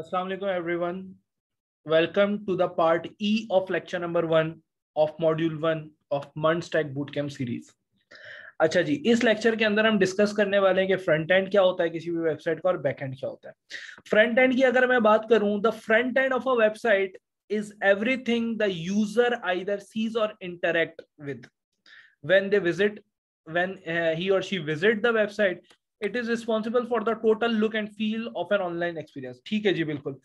assalamu alaikum everyone welcome to the part e of lecture number 1 of module 1 of mindstack bootcamp series अच्छा जी इस lecture के अंदर हम discuss करने वाले हैं कि फ्रंट एंड क्या होता है किसी भी वेबसाइट का और बैक एंड क्या होता है फ्रंट एंड की अगर मैं बात करूं the front end of a website is everything the user either sees or interact with when they visit when he or she visit the website it is responsible for the total look and feel of an online experience ठीक है जी बिल्कुल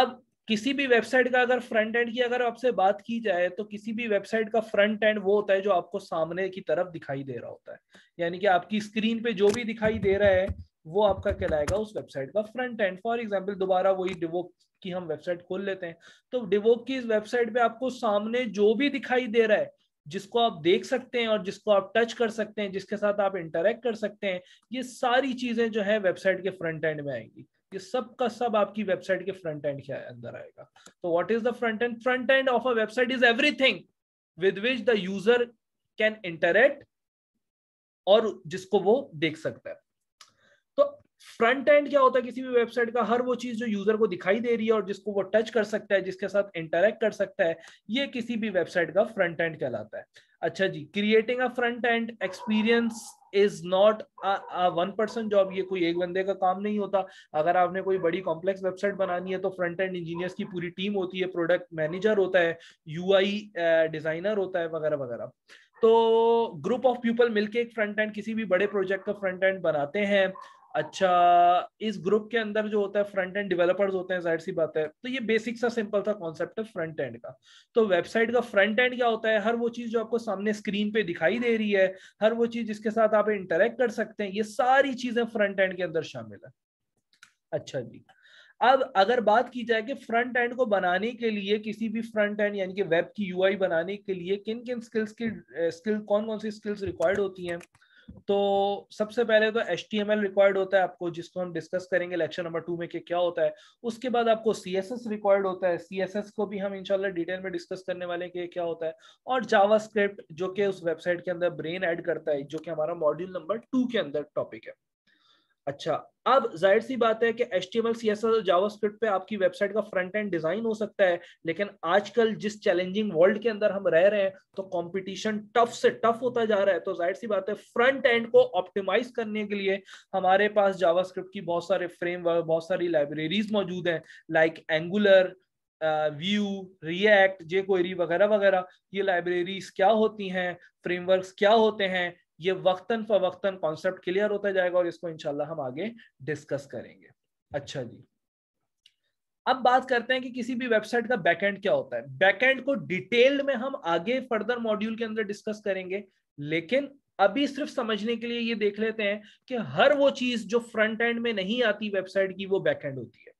अब किसी भी website का अगर front end की अगर आपसे बात की जाए तो किसी भी वेबसाइट का फ्रंट एंड वो होता है जो आपको सामने की तरफ दिखाई दे रहा होता है यानी कि आपकी स्क्रीन पे जो भी दिखाई दे रहा है वो आपका कहलाएगा उस वेबसाइट का फ्रंट एंड फॉर एग्जाम्पल दोबारा वही डिवोक की हम वेबसाइट खोल लेते हैं तो डिवोक की इस वेबसाइट पे आपको सामने जो भी दिखाई दे रहा है जिसको आप देख सकते हैं और जिसको आप टच कर सकते हैं जिसके साथ आप इंटरेक्ट कर सकते हैं ये सारी चीजें जो है वेबसाइट के फ्रंट एंड में आएंगी ये सब का सब आपकी वेबसाइट के फ्रंट एंड के अंदर आएगा तो what is the front end front end of a website is everything with which the user can interact और जिसको वो देख सकता है फ्रंट एंड क्या होता है किसी भी वेबसाइट का हर वो चीज जो यूजर को दिखाई दे रही है और जिसको वो टच कर सकता है जिसके साथ इंटरेक्ट कर सकता है ये किसी भी वेबसाइट का फ्रंट एंड कहलाता है अच्छा जी creating a front end experience is not one person job ये कोई एक बंदे का काम नहीं होता अगर आपने कोई बड़ी कॉम्प्लेक्स वेबसाइट बनानी है तो फ्रंट एंड इंजीनियर्स की पूरी टीम होती है प्रोडक्ट मैनेजर होता है यूआई डिजाइनर होता है वगैरह वगैरह तो ग्रुप ऑफ पीपल मिलके एक फ्रंट एंड किसी भी बड़े प्रोजेक्ट का फ्रंट एंड बनाते हैं अच्छा इस ग्रुप के अंदर जो होता है फ्रंट एंड डेवलपर्स होते हैं जाहिर सी बात है तो ये बेसिक सा सिंपल सा कॉन्सेप्ट है फ्रंट एंड का तो वेबसाइट का फ्रंट एंड क्या होता है हर वो चीज जो आपको सामने स्क्रीन पे दिखाई दे रही है हर वो चीज जिसके साथ आप इंटरेक्ट कर सकते हैं ये सारी चीजें फ्रंट एंड के अंदर शामिल है अच्छा जी अब अगर बात की जाए कि फ्रंट एंड को बनाने के लिए किसी भी फ्रंट एंड यानी कि वेब की यूआई बनाने के लिए किन किन स्किल्स की स्किल कौन कौन सी स्किल्स रिक्वायर्ड होती हैं तो सबसे पहले तो एच रिक्वायर्ड होता है आपको जिसको हम डिस्कस करेंगे लेक्चर नंबर टू में के क्या होता है उसके बाद आपको सी एस एस रिक्वायर्ड होता है सी एस एस को भी हम इनशाला डिटेल में डिस्कस करने वाले कि क्या होता है और जावा स्क्रिप्ट जो कि उस वेबसाइट के अंदर ब्रेन एड करता है जो कि हमारा मॉड्यूल नंबर टू के अंदर टॉपिक है अच्छा अब जाहिर सी बात है कि H T M L C S S JavaScript पे आपकी वेबसाइट का फ्रंट एंड डिजाइन हो सकता है लेकिन आजकल जिस चैलेंजिंग वर्ल्ड के अंदर हम रह रहे हैं तो कंपटीशन टफ से टफ होता जा रहा है तो जाहिर सी बात है फ्रंट एंड को ऑप्टिमाइज करने के लिए हमारे पास जावास्क्रिप्ट की बहुत सारे फ्रेमवर्क बहुत सारी लाइब्रेरीज मौजूद हैं like Angular Vue React jQuery वगैरह वगैरह ये लाइब्रेरीज क्या होती हैं फ्रेमवर्क क्या होते हैं ये वक्तन फवक्तन कॉन्सेप्ट क्लियर होता जाएगा और इसको इनशाला हम आगे डिस्कस करेंगे अच्छा जी अब बात करते हैं कि किसी भी वेबसाइट का बैकएंड क्या होता है बैकएंड को डिटेल में हम आगे फर्दर मॉड्यूल के अंदर डिस्कस करेंगे लेकिन अभी सिर्फ समझने के लिए ये देख लेते हैं कि हर वो चीज जो फ्रंट एंड में नहीं आती वेबसाइट की वो बैकएंड होती है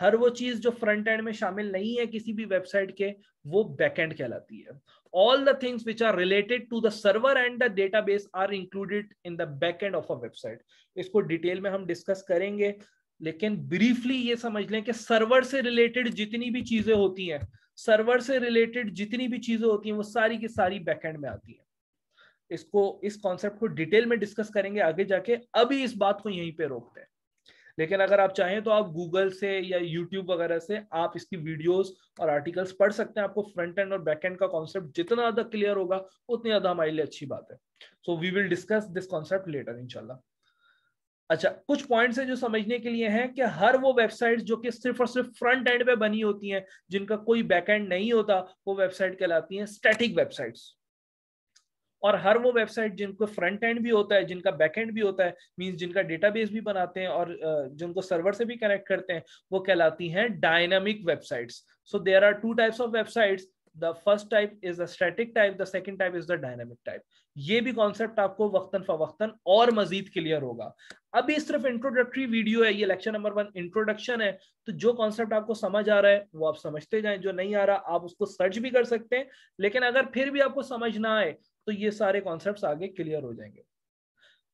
हर वो चीज जो फ्रंट एंड में शामिल नहीं है किसी भी वेबसाइट के वो बैक एंड कहलाती है all the things which are related to the server and the data base are included in the end of a website इसको डिटेल में हम डिस्कस करेंगे लेकिन ब्रीफली ये समझ लें कि सर्वर से रिलेटेड जितनी भी चीजें होती हैं सर्वर से रिलेटेड जितनी भी चीजें होती हैं वो सारी की सारी बैकएंड में आती हैं इसको इस कॉन्सेप्ट को डिटेल में डिस्कस करेंगे आगे जाके अभी इस बात को यहीं पे रोकते हैं लेकिन अगर आप चाहें तो आप गूगल से या यूट्यूब वगैरह से आप इसकी वीडियोस और आर्टिकल्स पढ़ सकते हैं आपको फ्रंट एंड और बैक एंड का कॉन्सेप्ट जितना ज्यादा क्लियर होगा उतनी ज्यादा हमारे लिए अच्छी बात है so we will discuss this concept later इनशाला अच्छा कुछ पॉइंट्स हैं जो समझने के लिए हैं कि हर वो वेबसाइट्स जो कि सिर्फ और सिर्फ फ्रंट एंड पे बनी होती हैं जिनका कोई बैक एंड नहीं होता वो वेबसाइट कहलाती हैं स्टैटिक वेबसाइट्स और हर वो वेबसाइट जिनको फ्रंट एंड भी होता है जिनका बैक एंड भी होता है मीन्स जिनका डेटाबेस भी बनाते हैं और जिनको सर्वर से भी कनेक्ट करते हैं वो कहलाती हैं dynamic websites so there are two types of websites the first type is the static type the second type is the dynamic type ये भी कॉन्सेप्ट आपको वक्तन फवक्तन और मजीद क्लियर होगा अभी सिर्फ इंट्रोडक्टरी वीडियो है ये लेक्चर नंबर वन इंट्रोडक्शन है तो जो कॉन्सेप्ट आपको समझ आ रहा है वो आप समझते जाएं जो नहीं आ रहा आप उसको सर्च भी कर सकते हैं लेकिन अगर फिर भी आपको समझ ना आए तो ये सारे कॉन्सेप्ट आगे क्लियर हो जाएंगे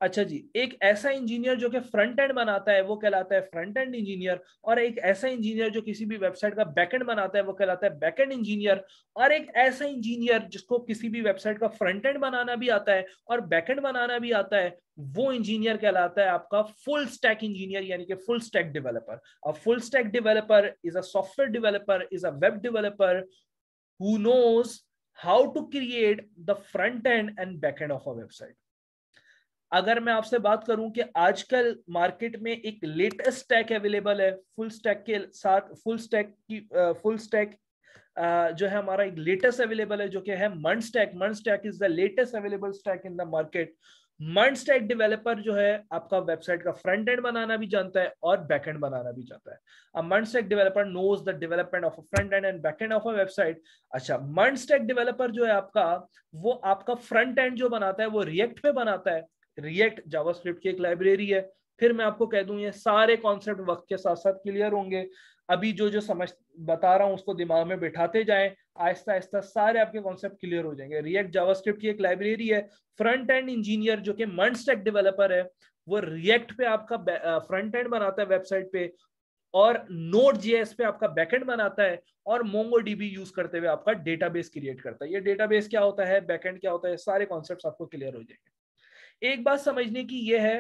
अच्छा जी एक ऐसा इंजीनियर जो कि फ्रंट एंड बनाता है वो कहलाता है फ्रंट एंड इंजीनियर और एक ऐसा इंजीनियर जो किसी भी वेबसाइट का बैकएंड बनाता है वो कहलाता है बैकएंड इंजीनियर और एक ऐसा इंजीनियर जिसको किसी भी वेबसाइट का फ्रंट एंड बनाना भी आता है और बैकएंड बनाना भी आता है वो इंजीनियर कहलाता है आपका फुल स्टैक इंजीनियर यानी कि full stack developer a full stack developer is a software developer is a web developer who knows how to create the front end and back end of a website अगर मैं आपसे बात करूं कि आजकल market में एक लेटेस्ट स्टैक अवेलेबल है फुल स्टैक के साथ फुल स्टैक की फुल स्टैक जो है हमारा एक लेटेस्ट अवेलेबल है जो कि है MEAN stack MEAN stack is the latest available stack in the market mind stack developer जो है आपका वेबसाइट का फ्रंट एंड बनाना भी जानता है और बैक एंड बनाना भी जानता है अब mind stack developer knows the development of a front end and back end of a website अच्छा माइंड स्टैक डेवलपर जो है आपका वो आपका फ्रंट एंड जो बनाता है वो रिएक्ट पे बनाता है रिएक्ट जावास्क्रिप्ट की एक लाइब्रेरी है फिर मैं आपको कह दूं ये सारे कॉन्सेप्ट वक्त के साथ साथ क्लियर होंगे अभी जो जो समझ बता रहा हूं उसको दिमाग में बिठाते जाएं आहिस्ता आहिस्ता सारे आपके कॉन्सेप्ट क्लियर हो जाएंगे रिएक्ट जावास्क्रिप्ट की एक लाइब्रेरी है फ्रंट एंड इंजीनियर जो कि मनस्टेक डेवलपर है वो रिएक्ट पे आपका फ्रंट एंड बनाता है वेबसाइट पे और नोट जेएस पे आपका बैकएंड बनाता है और मोंगो डीबी यूज करते हुए आपका डेटाबेस क्रिएट करता है ये डेटाबेस क्या होता है बैकएंड क्या होता है सारे कॉन्सेप्ट आपको क्लियर हो जाएंगे एक बात समझने की ये है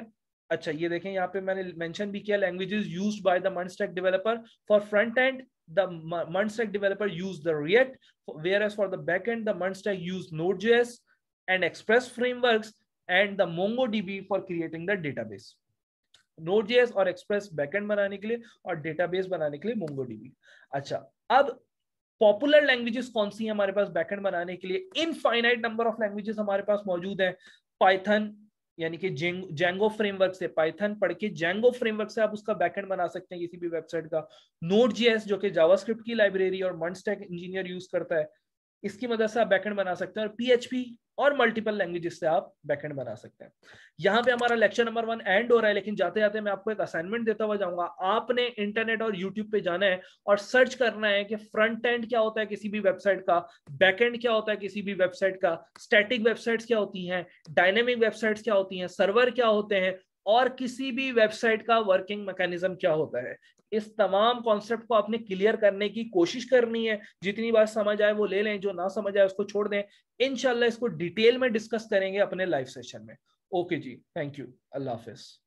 अच्छा ये देखें यहाँ पे मैंने मेंशन भी किया languages used by the mind stack developer for front end the Mernstack developer used the React, whereas for the backend, the Mernstack used Node.js and Express frameworks and the MongoDB for creating the database. Node.js और Express backend बनाने के लिए और database बनाने के लिए MongoDB. अच्छा, अब पॉपुलर लैंग्वेजेस कौन सी हैं हमारे पास बैकएंड बनाने के लिए इनफाइनाइट नंबर ऑफ लैंग्वेजेस हमारे पास मौजूद है पाइथन यानी कि जेंगो फ्रेमवर्क से पाइथन पढ़ के जेंगो फ्रेमवर्क से आप उसका बैकएंड बना सकते हैं किसी भी वेबसाइट का नोट जीएस जो कि जावास्क्रिप्ट की लाइब्रेरी और मनस्टैक इंजीनियर यूज करता है इसकी मदद से आप बैकएंड बना सकते हैं और पीएचपी और मल्टीपल लैंग्वेजेस से आप बैकएंड बना सकते हैं यहाँ पे हमारा लेक्चर नंबर वन एंड हो रहा है लेकिन जाते जाते मैं आपको एक असाइनमेंट देता हुआ जाऊंगा आपने इंटरनेट और यूट्यूब पे जाना है और सर्च करना है कि फ्रंट एंड क्या होता है किसी भी वेबसाइट का बैक एंड क्या होता है किसी भी वेबसाइट का स्टैटिक वेबसाइट्स क्या होती हैं डायनेमिक वेबसाइट्स क्या होती हैं सर्वर क्या होते हैं और किसी भी वेबसाइट का वर्किंग मैकेनिज्म क्या होता है इस तमाम कॉन्सेप्ट को आपने क्लियर करने की कोशिश करनी है जितनी बार समझ आए वो ले लें जो ना समझ आए उसको छोड़ दें इनशाला इसको डिटेल में डिस्कस करेंगे अपने लाइव सेशन में ओके जी थैंक यू अल्लाह हाफिज़